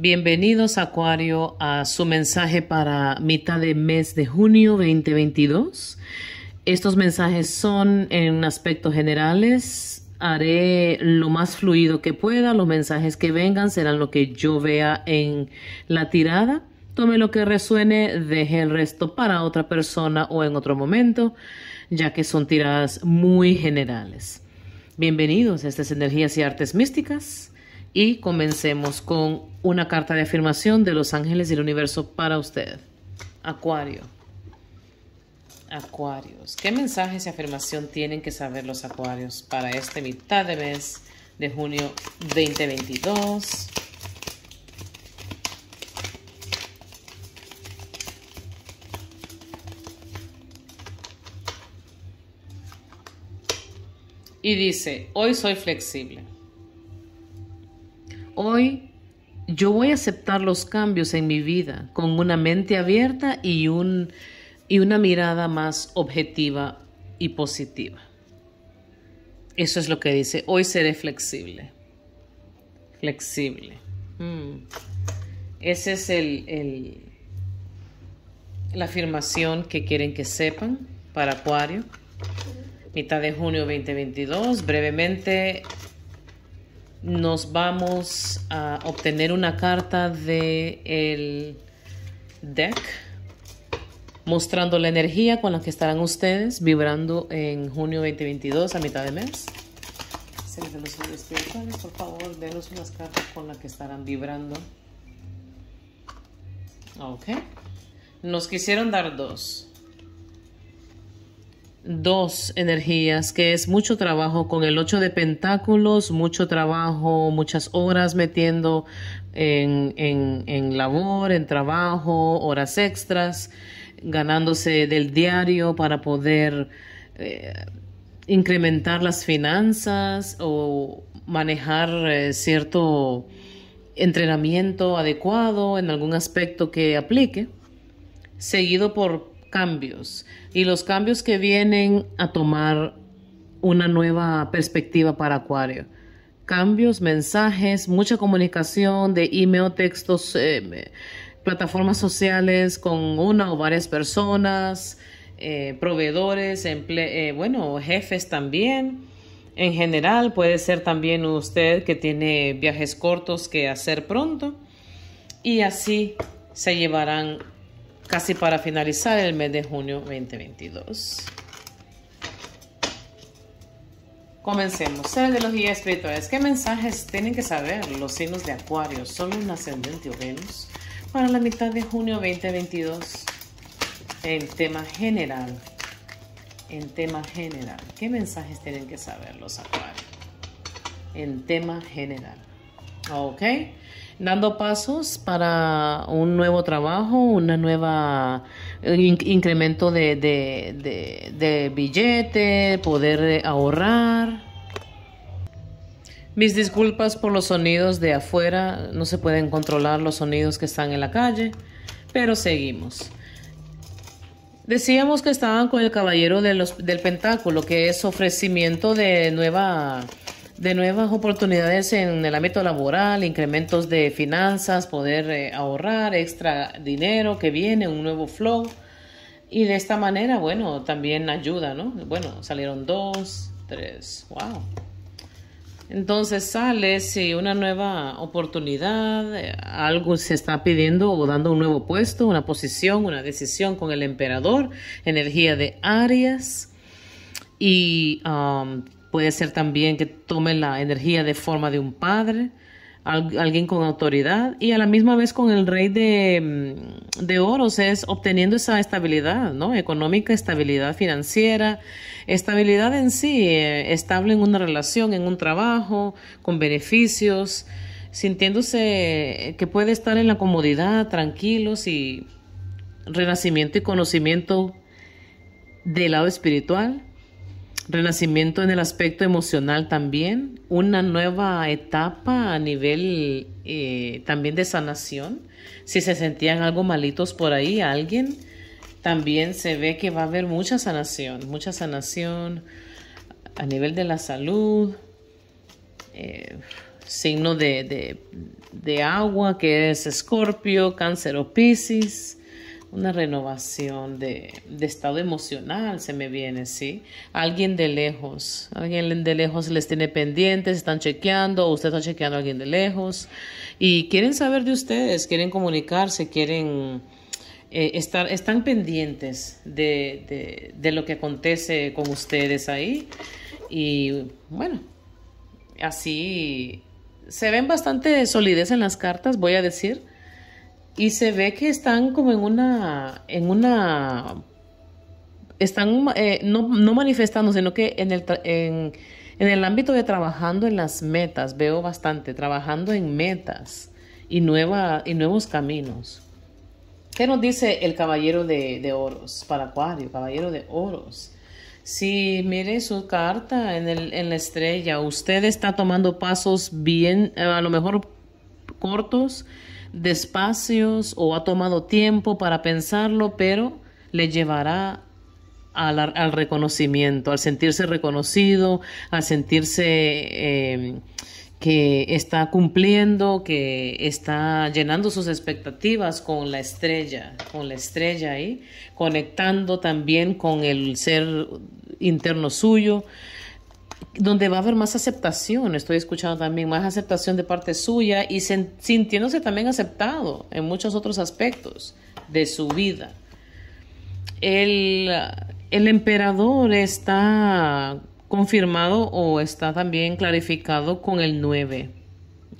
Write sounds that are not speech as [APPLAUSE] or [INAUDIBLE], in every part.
Bienvenidos, Acuario, a su mensaje para mitad de mes de junio 2022. Estos mensajes son en aspectos generales. Haré lo más fluido que pueda. Los mensajes que vengan serán lo que yo vea en la tirada. Tome lo que resuene, deje el resto para otra persona o en otro momento, ya que son tiradas muy generales. Bienvenidos, a estas Energías y Artes Místicas. Y comencemos con una carta de afirmación de los ángeles del universo para usted. Acuario. Acuarios. ¿Qué mensajes y afirmación tienen que saber los acuarios para este mitad de mes de junio 2022? Y dice, hoy soy flexible hoy yo voy a aceptar los cambios en mi vida con una mente abierta y, un, y una mirada más objetiva y positiva. Eso es lo que dice, hoy seré flexible. Flexible. Mm. Esa es el, el, la afirmación que quieren que sepan para Acuario. Mitad de junio 2022. Brevemente, nos vamos a obtener una carta del el deck mostrando la energía con la que estarán ustedes vibrando en junio 2022 a mitad de mes. Seres de los espirituales, por favor, denos unas cartas con las que estarán vibrando. Ok. Nos quisieron dar dos dos energías, que es mucho trabajo con el ocho de pentáculos, mucho trabajo, muchas horas metiendo en, labor, en trabajo, horas extras, ganándose del diario para poder eh, incrementar las finanzas o manejar eh, cierto entrenamiento adecuado en algún aspecto que aplique, seguido por cambios y los cambios que vienen a tomar una nueva perspectiva para Acuario. Cambios, mensajes, mucha comunicación de email, textos, em, eh, plataformas sociales con una o varias personas, eh, proveedores, eh, bueno, jefes también. En general, puede ser también usted que tiene viajes cortos que hacer pronto y así se llevarán casi para finalizar el mes de junio 2022. Comencemos. Seres de los guías espirituales, ¿qué mensajes tienen que saber los signos de Acuario, son un Ascendente o Venus para la mitad de junio 2022? En tema general, en tema general, ¿qué mensajes tienen que saber los Acuarios? En tema general, ¿ok? dando pasos para un nuevo trabajo, una nueva incremento de, de, de, billete, poder ahorrar. Mis disculpas por los sonidos de afuera, no se pueden controlar los sonidos que están en la calle, pero seguimos. Decíamos que estaban con el caballero del pentáculo, que es ofrecimiento de nueva de nuevas oportunidades en el ámbito laboral, incrementos de finanzas, poder eh, ahorrar extra dinero que viene, un nuevo flow. Y de esta manera, bueno, también ayuda, ¿no? Bueno, salieron dos, tres, wow. Entonces sale si una nueva oportunidad, eh, algo se está pidiendo o dando un nuevo puesto, una posición, una decisión con el emperador, energía de Arias. y um, Puede ser también que tome la energía de forma de un padre, alguien con autoridad y a la misma vez con el rey de, mm, de oros es obteniendo esa estabilidad, ¿no? Económica, estabilidad financiera, estabilidad en sí, eh, estable en una relación, en un trabajo, con beneficios, sintiéndose que puede estar en la comodidad, tranquilos y renacimiento y conocimiento del lado espiritual renacimiento en el aspecto emocional también, una nueva etapa a nivel eh, también de sanación. Si se sentían algo malitos por ahí, alguien, también se ve que va a haber mucha sanación, mucha sanación a nivel de la salud, eh, signo de, de, agua que es escorpio, cáncer o piscis una renovación de, estado emocional, se me viene, ¿sí? Alguien de lejos, alguien de lejos les tiene pendientes, están chequeando, usted está chequeando a alguien de lejos y quieren saber de ustedes, quieren comunicarse, quieren eh, estar, están pendientes de, de lo que acontece con ustedes ahí y bueno, así se ven bastante solidez en las cartas, voy a decir y se ve que están como en una, en una, están eh, no, no, manifestando, sino que en el, en, el ámbito de trabajando en las metas, veo bastante, trabajando en metas y, nueva, y nuevos caminos. ¿Qué nos dice el caballero de, de oros para Acuario? Caballero de oros. Si mire su carta en, el, en la estrella, usted está tomando pasos bien, a lo mejor cortos, despacios o ha tomado tiempo para pensarlo, pero le llevará al, reconocimiento, al sentirse reconocido, al sentirse em, que está cumpliendo, que está llenando sus expectativas con la estrella, con la estrella ahí, conectando también con el ser interno suyo, donde va a haber más aceptación, estoy escuchando también más aceptación de parte suya y sintiéndose también aceptado en muchos otros aspectos de su vida. El, el emperador está confirmado o está también clarificado con el 9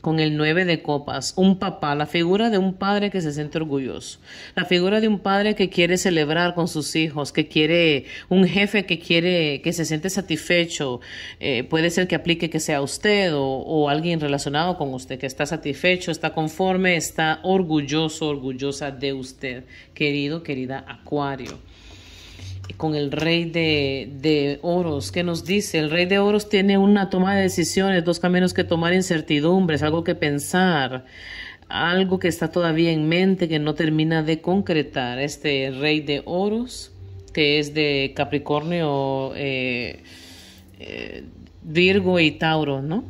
con el nueve de copas, un papá, la figura de un padre que se siente orgulloso, la figura de un padre que quiere celebrar con sus hijos, que quiere, un jefe que quiere, que se siente satisfecho, eh, puede ser que aplique que sea usted o, o, alguien relacionado con usted, que está satisfecho, está conforme, está orgulloso, orgullosa de usted, querido, querida Acuario con el rey de, oros, que nos dice, el rey de oros tiene una toma de decisiones, dos caminos que tomar, incertidumbres, algo que pensar, algo que está todavía en mente, que no termina de concretar. Este rey de oros, que es de Capricornio, eh, eh, Virgo y Tauro, ¿no?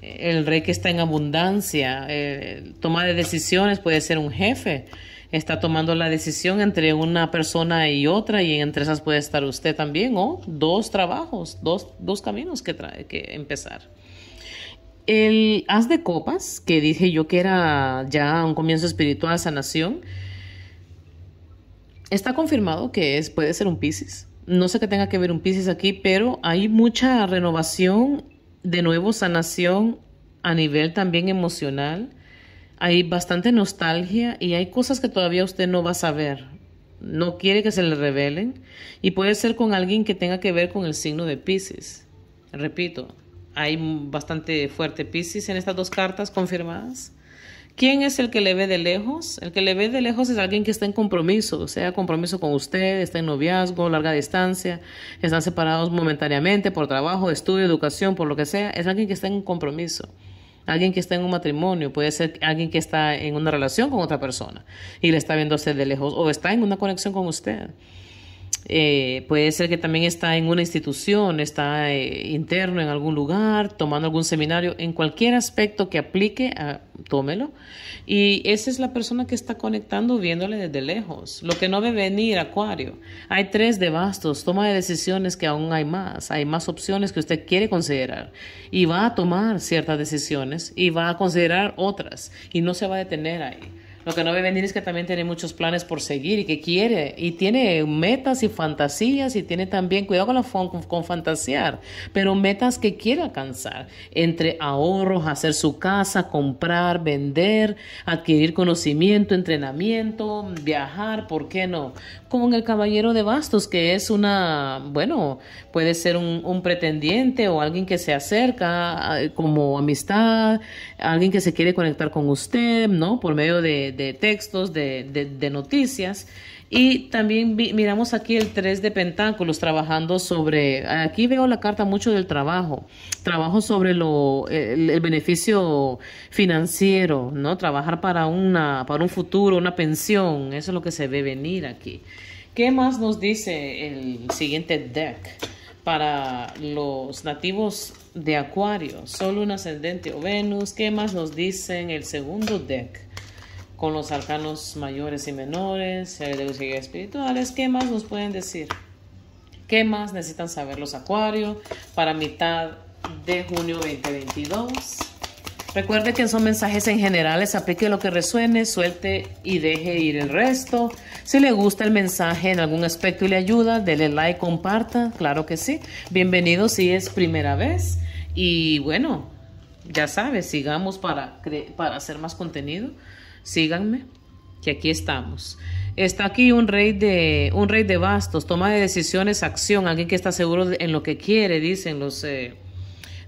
El rey que está en abundancia, eh, toma de decisiones puede ser un jefe está tomando la decisión entre una persona y otra y entre esas puede estar usted también o dos trabajos, dos, caminos que, trae, que empezar. El haz de copas, que dije yo que era ya un comienzo espiritual, sanación, está confirmado que es, puede ser un piscis No sé qué tenga que ver un piscis aquí, pero hay mucha renovación, de nuevo sanación a nivel también emocional hay bastante nostalgia y hay cosas que todavía usted no va a saber. No quiere que se le revelen y puede ser con alguien que tenga que ver con el signo de Pisces. Repito, hay bastante fuerte Pisces en estas dos cartas confirmadas. ¿Quién es el que le ve de lejos? El que le ve de lejos es alguien que está en compromiso, o sea compromiso con usted, está en noviazgo, larga distancia, están separados momentáneamente por trabajo, estudio, educación, por lo que sea. Es alguien que está en compromiso alguien que está en un matrimonio, puede ser alguien que está en una relación con otra persona y le está viendo de lejos o está en una conexión con usted. Eh, puede ser que también está en una institución, está eh, interno en algún lugar, tomando algún seminario, en cualquier aspecto que aplique, ah, tómelo. Y esa es la persona que está conectando, viéndole desde lejos. Lo que no ve venir, Acuario. Hay tres de bastos, toma de decisiones que aún hay más, hay más opciones que usted quiere considerar. Y va a tomar ciertas decisiones y va a considerar otras y no se va a detener ahí. Lo que no ve venir es que también tiene muchos planes por seguir y que quiere y tiene metas y fantasías y tiene también cuidado con, la, fantasear, pero metas que quiere alcanzar entre ahorros, hacer su casa, comprar, vender, adquirir conocimiento, entrenamiento, viajar, ¿por qué no? como en el caballero de bastos, que es una, bueno, puede ser un, pretendiente o alguien que se acerca eh, como amistad, alguien que se quiere conectar con usted, ¿no? Por medio de, de textos, de, de noticias. Y también miramos aquí el 3 de Pentáculos trabajando sobre, aquí veo la carta mucho del trabajo, trabajo sobre el, beneficio financiero, ¿no? Trabajar para, una, para un futuro, una pensión, eso es lo que se ve venir aquí. ¿Qué más nos dice el siguiente deck para los nativos de Acuario? Solo un ascendente o Venus. ¿Qué más nos dicen el segundo deck? con los arcanos mayores y menores, de y espirituales. ¿Qué más nos pueden decir? ¿Qué más necesitan saber los acuarios para mitad de junio 2022? Recuerde que son mensajes en generales, aplique lo que resuene, suelte y deje ir el resto. Si le gusta el mensaje en algún aspecto y le ayuda, dele like, comparta, claro que sí. Bienvenido si es primera vez. Y bueno, ya sabes, sigamos para, para hacer más contenido. Síganme, que aquí estamos. Está aquí un rey de un rey de bastos, toma de decisiones, acción, alguien que está seguro en lo que quiere, dicen los eh,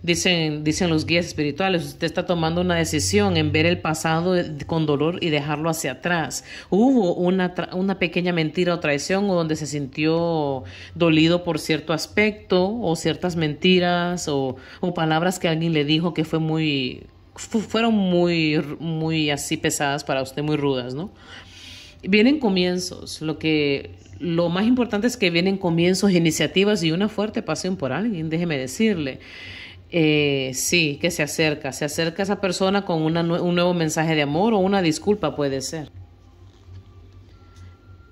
dicen dicen los guías espirituales. Usted está tomando una decisión en ver el pasado con dolor y dejarlo hacia atrás. Hubo una una pequeña mentira o traición o donde se sintió dolido por cierto aspecto o ciertas mentiras o palabras que alguien le dijo que fue muy fueron muy, muy así pesadas para usted, muy rudas, ¿no? Vienen comienzos, lo que lo más importante es que vienen comienzos, iniciativas y una fuerte pasión por alguien, déjeme decirle. Eh, sí, que se acerca, se acerca esa persona con un nuevo mensaje de amor o una disculpa puede ser.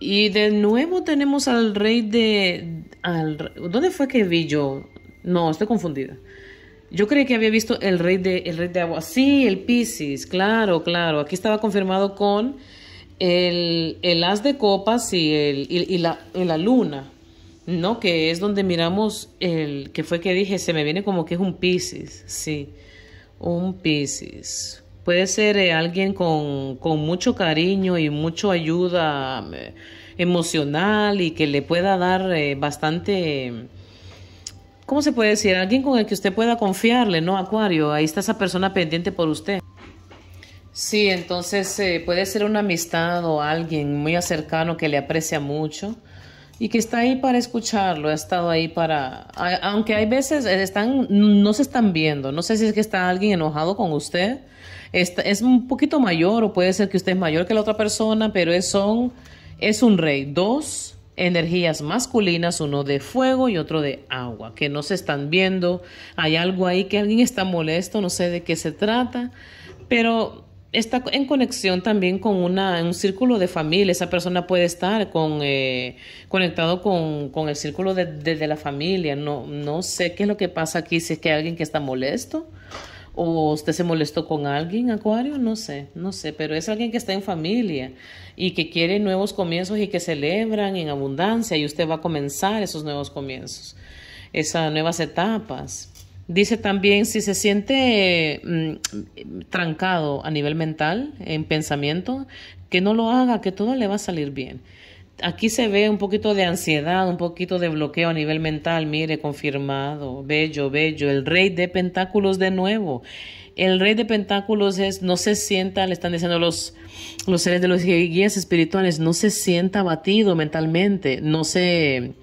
Y de nuevo tenemos al rey de... ¿Dónde fue que vi yo? No, estoy confundida. Yo creí que había visto el rey de, el rey de agua. Sí, el Pisces, claro, claro. Aquí estaba confirmado con el, el as de copas y, el, la, la luna, ¿no? Que es donde miramos el que fue que dije, se me viene como que es un Pisces, sí, un Pisces. Puede ser eh, alguien con, con, mucho cariño y mucha ayuda eh, emocional y que le pueda dar eh, bastante ¿cómo se puede decir? Alguien con el que usted pueda confiarle, ¿no, Acuario? Ahí está esa persona pendiente por usted. Sí, entonces eh, puede ser una amistad o alguien muy cercano que le aprecia mucho y que está ahí para escucharlo, ha estado ahí para, aunque hay veces eh, están, no se están viendo, no sé si es que está alguien enojado con usted, es un poquito mayor o puede ser que usted es mayor que la otra persona, pero es, son, es un rey. Dos, energías masculinas, uno de fuego y otro de agua, que no se están viendo, hay algo ahí que alguien está molesto, no sé de qué se trata, pero está en conexión también con una, un círculo de familia, esa persona puede estar con, eh, conectado con, el círculo de, la familia, no, no sé qué es lo que pasa aquí, si es que hay alguien que está molesto o usted se molestó con alguien, Acuario, no sé, no sé, pero es alguien que está en familia y que quiere nuevos comienzos y que celebran en abundancia y usted va a comenzar esos nuevos comienzos, esas nuevas etapas. Dice también si se siente mm, trancado a nivel mental, en pensamiento, que no lo haga, que todo le va a salir bien aquí se ve un poquito de ansiedad, un poquito de bloqueo a nivel mental. Mire, confirmado, bello, bello. El rey de pentáculos de nuevo. El rey de pentáculos es, no se sienta, le están diciendo los, los seres de los guías espirituales, no se sienta abatido mentalmente, no se,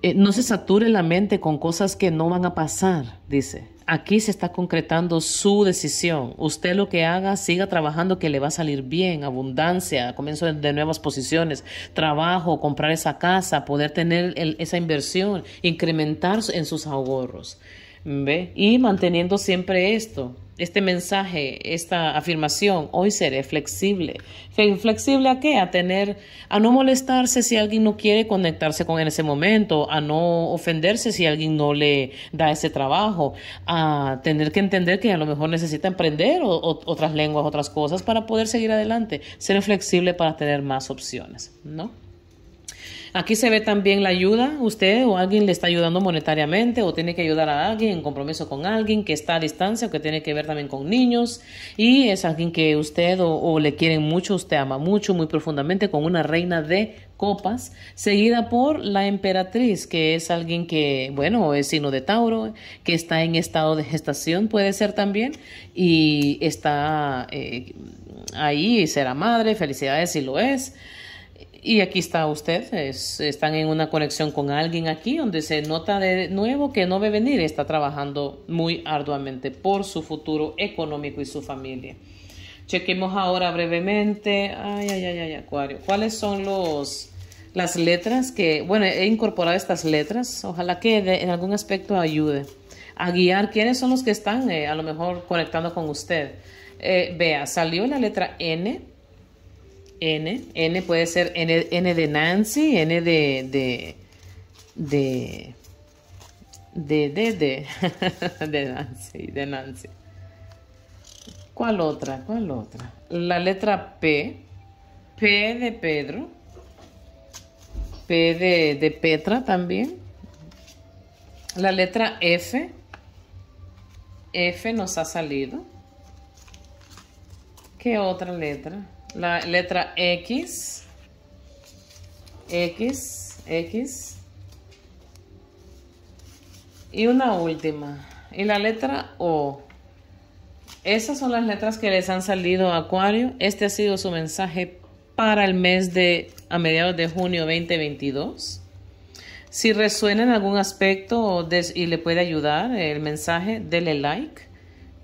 eh, no se sature la mente con cosas que no van a pasar, dice aquí se está concretando su decisión. Usted lo que haga, siga trabajando que le va a salir bien, abundancia, comienzo de, nuevas posiciones, trabajo, comprar esa casa, poder tener esa inversión, incrementar en sus ahorros. ¿Ve? Y manteniendo siempre esto, este mensaje, esta afirmación, hoy seré flexible. ¿Flexible a qué? A tener, a no molestarse si alguien no quiere conectarse con en ese momento, a no ofenderse si alguien no le da ese trabajo, a tener que entender que a lo mejor necesita emprender otras lenguas, otras cosas para poder seguir adelante. Seré flexible para tener más opciones, ¿no? Aquí se ve también la ayuda, usted o alguien le está ayudando monetariamente o tiene que ayudar a alguien en compromiso con alguien que está a distancia o que tiene que ver también con niños y es alguien que usted o, le quieren mucho, usted ama mucho, muy profundamente con una reina de copas, seguida por la emperatriz, que es alguien que, bueno, es signo de Tauro, que está en estado de gestación, puede ser también, y está eh, ahí, será madre, felicidades si lo es. Y aquí está usted, están en una conexión con alguien aquí donde se nota de nuevo que no ve venir, está trabajando muy arduamente por su futuro económico y su familia. Chequemos ahora brevemente, ay, ay, ay, ay, Acuario, ¿cuáles son los, las letras que, bueno, he incorporado estas letras, ojalá que en algún aspecto ayude a guiar quiénes son los que están eh, a lo mejor conectando con usted. Eh, vea, salió la letra N, N. N puede ser N, de Nancy, N de. de. de. de. de. [LAUGHS] de, Nancy, de Nancy. ¿Cuál otra? ¿Cuál otra? La letra P. P de Pedro. P de, de Petra también. La letra F. F nos ha salido. ¿Qué otra letra? la letra X, X, X, y una última, y la letra O. Esas son las letras que les han salido a Acuario. Este ha sido su mensaje para el mes de a mediados de junio 2022. Si resuena en algún aspecto y le puede ayudar el mensaje, dele like,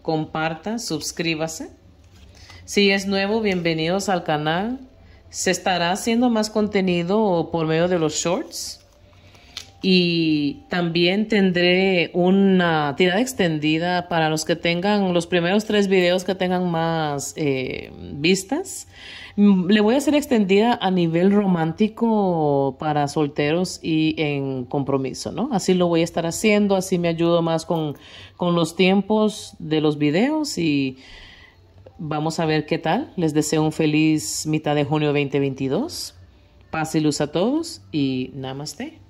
comparta, suscríbase. Si es nuevo, bienvenidos al canal. Se estará haciendo más contenido por medio de los shorts. Y también tendré una tirada extendida para los que tengan los primeros tres videos que tengan más eh, vistas. Mm, le voy a hacer extendida a nivel romántico para solteros y en compromiso, ¿no? Así lo voy a estar haciendo, así me ayudo más con, con los tiempos de los videos y Vamos a ver qué tal. Les deseo un feliz mitad de junio 2022. Paz y luz a todos y namaste.